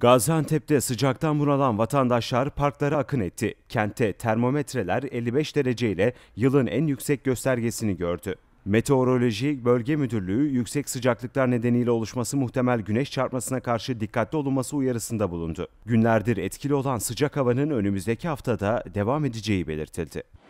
Gaziantep'te sıcaktan bunalan vatandaşlar parklara akın etti. Kentte termometreler 55 dereceyle yılın en yüksek göstergesini gördü. Meteoroloji Bölge Müdürlüğü yüksek sıcaklıklar nedeniyle oluşması muhtemel güneş çarpmasına karşı dikkatli olunması uyarısında bulundu. Günlerdir etkili olan sıcak havanın önümüzdeki haftada devam edeceği belirtildi.